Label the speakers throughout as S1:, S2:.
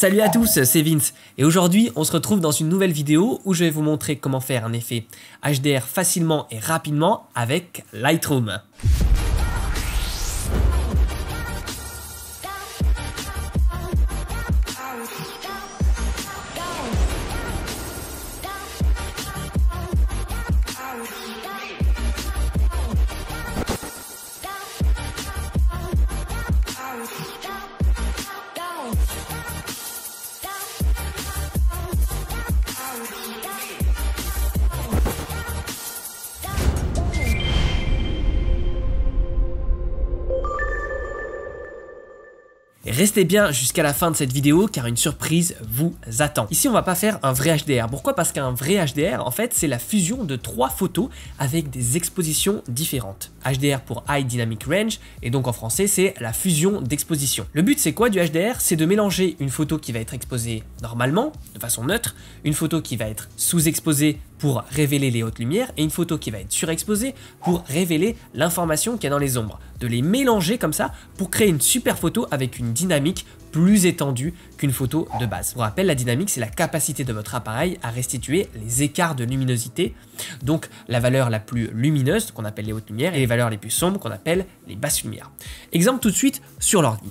S1: Salut à tous, c'est Vince et aujourd'hui on se retrouve dans une nouvelle vidéo où je vais vous montrer comment faire un effet HDR facilement et rapidement avec Lightroom. restez bien jusqu'à la fin de cette vidéo car une surprise vous attend. Ici on va pas faire un vrai HDR. Pourquoi Parce qu'un vrai HDR en fait c'est la fusion de trois photos avec des expositions différentes. HDR pour High Dynamic Range et donc en français c'est la fusion d'exposition. Le but c'est quoi du HDR C'est de mélanger une photo qui va être exposée normalement, de façon neutre, une photo qui va être sous-exposée pour révéler les hautes lumières et une photo qui va être surexposée pour révéler l'information qu'il y a dans les ombres. De les mélanger comme ça pour créer une super photo avec une dynamique plus étendue qu'une photo de base. vous rappelle, la dynamique, c'est la capacité de votre appareil à restituer les écarts de luminosité, donc la valeur la plus lumineuse qu'on appelle les hautes lumières et les valeurs les plus sombres qu'on appelle les basses lumières. Exemple tout de suite sur l'ordi.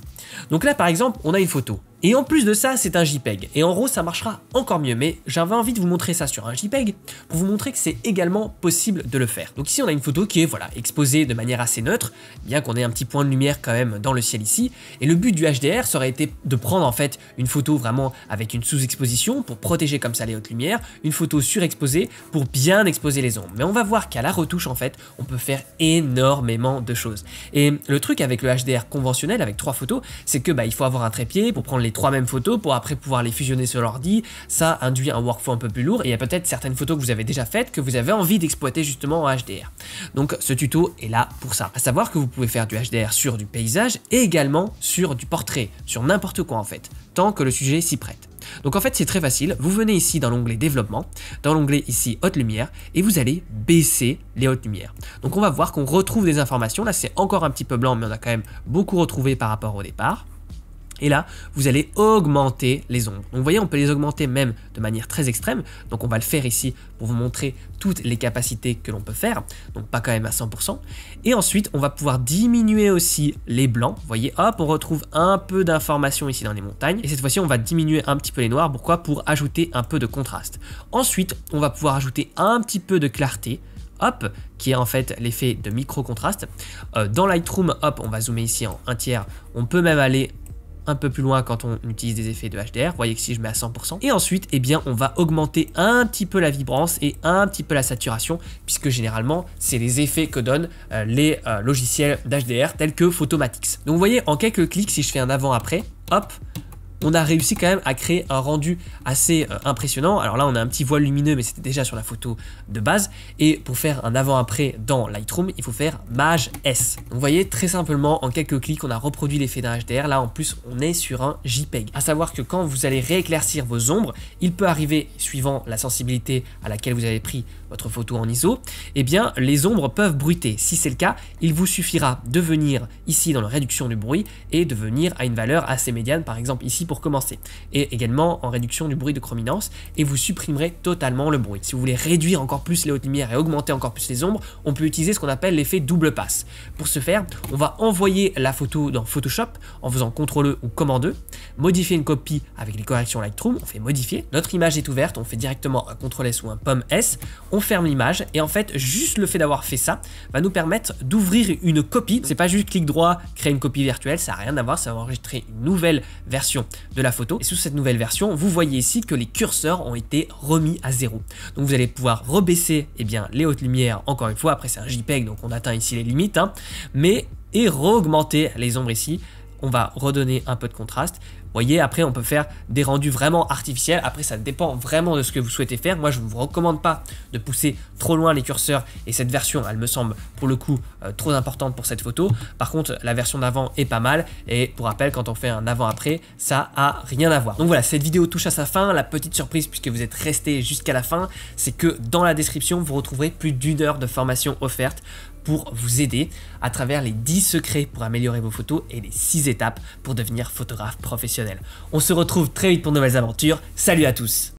S1: Donc là, par exemple, on a une photo. Et en plus de ça, c'est un JPEG. Et en gros, ça marchera encore mieux, mais j'avais envie de vous montrer ça sur un JPEG pour vous montrer que c'est également possible de le faire. Donc ici, on a une photo qui est voilà, exposée de manière assez neutre, bien qu'on ait un petit point de lumière quand même dans le ciel ici. Et le but du HDR, serait été de prendre en fait une photo vraiment avec une sous-exposition pour protéger comme ça les hautes lumières, une photo surexposée pour bien exposer les ombres. Mais on va voir qu'à la retouche, en fait, on peut faire énormément de choses. Et le truc avec le HDR conventionnel, avec trois photos, c'est que bah, il faut avoir un trépied pour prendre les trois mêmes photos pour après pouvoir les fusionner sur l'ordi. Ça induit un workflow un peu plus lourd et il y a peut-être certaines photos que vous avez déjà faites que vous avez envie d'exploiter justement en HDR. Donc ce tuto est là pour ça. À savoir que vous pouvez faire du HDR sur du paysage et également sur du portrait, sur n'importe quoi en fait, tant que le sujet s'y prête. Donc en fait c'est très facile, vous venez ici dans l'onglet développement, dans l'onglet ici haute lumière et vous allez baisser les hautes lumières. Donc on va voir qu'on retrouve des informations, là c'est encore un petit peu blanc mais on a quand même beaucoup retrouvé par rapport au départ. Et là, vous allez augmenter les ombres. Donc vous voyez, on peut les augmenter même de manière très extrême. Donc on va le faire ici pour vous montrer toutes les capacités que l'on peut faire. Donc pas quand même à 100%. Et ensuite, on va pouvoir diminuer aussi les blancs. Vous voyez, hop, on retrouve un peu d'informations ici dans les montagnes. Et cette fois-ci, on va diminuer un petit peu les noirs. Pourquoi Pour ajouter un peu de contraste. Ensuite, on va pouvoir ajouter un petit peu de clarté hop, qui est en fait l'effet de micro-contraste. Euh, dans Lightroom, hop, on va zoomer ici en un tiers. On peut même aller un peu plus loin quand on utilise des effets de HDR. Vous voyez que si je mets à 100%. Et ensuite, eh bien, on va augmenter un petit peu la vibrance et un petit peu la saturation, puisque généralement, c'est les effets que donnent euh, les euh, logiciels d'HDR tels que Photomatix. Donc vous voyez, en quelques clics, si je fais un avant-après, hop, on a réussi quand même à créer un rendu assez euh, impressionnant. Alors là, on a un petit voile lumineux, mais c'était déjà sur la photo de base. Et pour faire un avant-après dans Lightroom, il faut faire Mage S. vous voyez, très simplement, en quelques clics, on a reproduit l'effet d'un HDR. Là, en plus, on est sur un JPEG. À savoir que quand vous allez rééclaircir vos ombres, il peut arriver, suivant la sensibilité à laquelle vous avez pris votre photo en ISO, eh bien, les ombres peuvent bruiter. Si c'est le cas, il vous suffira de venir ici dans la réduction du bruit et de venir à une valeur assez médiane, par exemple ici commencer, et également en réduction du bruit de chrominance, et vous supprimerez totalement le bruit. Si vous voulez réduire encore plus les hautes lumières et augmenter encore plus les ombres, on peut utiliser ce qu'on appelle l'effet double passe. Pour ce faire, on va envoyer la photo dans Photoshop en faisant CTRL-E e ou CMD, e, modifier une copie avec les corrections Lightroom, on fait modifier, notre image est ouverte, on fait directement un CTRL-S ou un POM-S, on ferme l'image, et en fait, juste le fait d'avoir fait ça va nous permettre d'ouvrir une copie. C'est pas juste clic droit, créer une copie virtuelle, ça n'a rien à voir, ça va enregistrer une nouvelle version de la photo. Et sous cette nouvelle version, vous voyez ici que les curseurs ont été remis à zéro. Donc vous allez pouvoir rebaisser eh bien, les hautes lumières, encore une fois, après c'est un JPEG, donc on atteint ici les limites, hein, mais et augmenter les ombres ici. On va redonner un peu de contraste, vous voyez, après on peut faire des rendus vraiment artificiels. Après ça dépend vraiment de ce que vous souhaitez faire. Moi je ne vous recommande pas de pousser trop loin les curseurs et cette version elle me semble pour le coup euh, trop importante pour cette photo. Par contre la version d'avant est pas mal et pour rappel quand on fait un avant-après ça a rien à voir. Donc voilà cette vidéo touche à sa fin. La petite surprise puisque vous êtes resté jusqu'à la fin c'est que dans la description vous retrouverez plus d'une heure de formation offerte pour vous aider à travers les 10 secrets pour améliorer vos photos et les 6 étapes pour devenir photographe professionnel. On se retrouve très vite pour de nouvelles aventures. Salut à tous